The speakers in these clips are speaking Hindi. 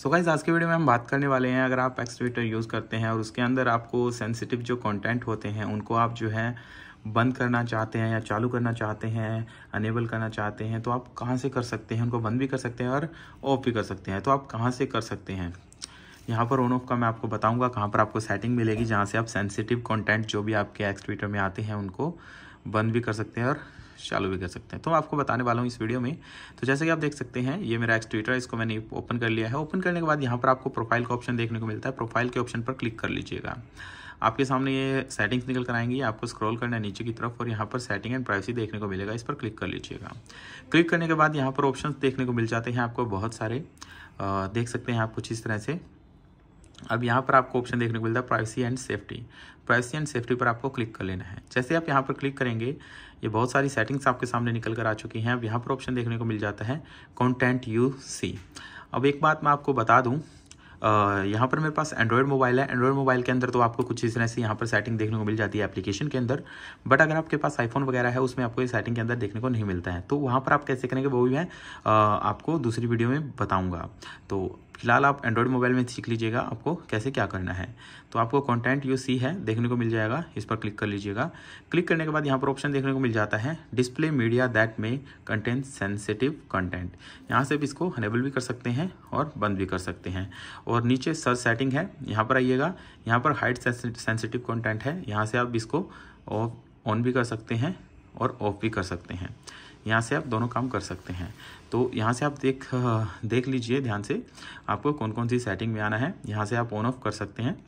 सो so गाइज आज के वीडियो में हम बात करने वाले हैं अगर आप एक्सवेटर यूज़ करते हैं और उसके अंदर आपको सेंसिटिव जो कंटेंट होते हैं उनको आप जो है बंद करना चाहते हैं या चालू करना चाहते हैं अनेबल करना चाहते हैं तो आप कहाँ से कर सकते हैं उनको बंद भी कर सकते हैं और ऑफ भी कर सकते हैं तो आप कहाँ से कर सकते हैं यहाँ पर ऑन ऑफ का मैं आपको बताऊँगा कहाँ पर आपको सेटिंग मिलेगी जहाँ से आप सेंसिटिव कॉन्टेंट जो भी आपके ट्विटर में आते हैं उनको बंद भी कर सकते हैं और चालू भी कर सकते हैं तो मैं आपको बताने वाला हूँ इस वीडियो में तो जैसे कि आप देख सकते हैं ये मेरा एक्स ट्विटर है इसको मैंने ओपन कर लिया है ओपन करने के बाद यहाँ पर आपको प्रोफाइल का ऑप्शन देखने को मिलता है प्रोफाइल के ऑप्शन पर क्लिक कर लीजिएगा आपके सामने ये सेटिंग्स निकल कर आएंगी आपको स्क्रॉल करना है नीचे की तरफ और यहाँ पर सेटिंग एंड प्राइवेसी देखने को मिलेगा इस पर क्लिक कर लीजिएगा क्लिक करने के बाद यहाँ पर ऑप्शंस देखने को मिल जाते हैं आपको बहुत सारे आ, देख सकते हैं आप कुछ इस तरह से अब यहाँ पर आपको ऑप्शन देखने को मिलता है privacy and safety privacy and safety पर आपको क्लिक कर लेना है जैसे आप यहाँ पर क्लिक करेंगे ये बहुत सारी सेटिंग्स आपके सामने निकल कर आ चुकी हैं अब यहाँ पर ऑप्शन देखने को मिल जाता है कॉन्टेंट यू सी अब एक बात मैं आपको बता दूँ यहाँ पर मेरे पास एंड्रॉयड मोबाइल है एंड्रॉयड मोबाइल के अंदर तो आपको कुछ इस तरह से यहाँ पर सेटिंग देखने को मिल जाती है एप्लीकेशन के अंदर बट अगर आपके पास आईफोन वगैरह है उसमें आपको ये सेटिंग के अंदर देखने को नहीं मिलता है तो वहाँ पर आप कैसे करेंगे वो भी मैं आपको दूसरी वीडियो में बताऊँगा तो फिलहाल आप एंड्रॉयड मोबाइल में सीख लीजिएगा आपको कैसे क्या करना है तो आपको कंटेंट यू सी है देखने को मिल जाएगा इस पर क्लिक कर लीजिएगा क्लिक करने के बाद यहाँ पर ऑप्शन देखने को मिल जाता है डिस्प्ले मीडिया दैट में कंटेंट सेंसिटिव कंटेंट यहाँ से आप इसको अनेबल भी कर सकते हैं और बंद भी कर सकते हैं और नीचे सर्च सेटिंग है यहाँ पर आइएगा यहाँ पर हाइट सेंसिटिव कॉन्टेंट है यहाँ से आप इसको ऑफ ऑन भी कर सकते हैं और ऑफ भी कर सकते हैं यहाँ से आप दोनों काम कर सकते हैं तो यहाँ से आप देख देख लीजिए ध्यान से आपको कौन कौन सी सेटिंग में आना है यहाँ से आप ऑन ऑफ कर सकते हैं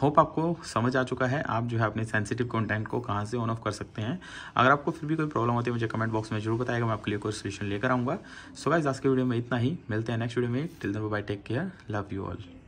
होप uh, आपको समझ आ चुका है आप जो है अपने सेंसिटिव कंटेंट को कहाँ से ऑन ऑफ कर सकते हैं अगर आपको फिर भी कोई प्रॉब्लम होती है मुझे कमेंट बॉक्स में जरूर बताएगा मैं आपके लिए कोई सोल्यूशन लेकर आऊँगा सो गाइस आज के वीडियो में इतना ही मिलते हैं नेक्स्ट वीडियो में till then bye take care love you all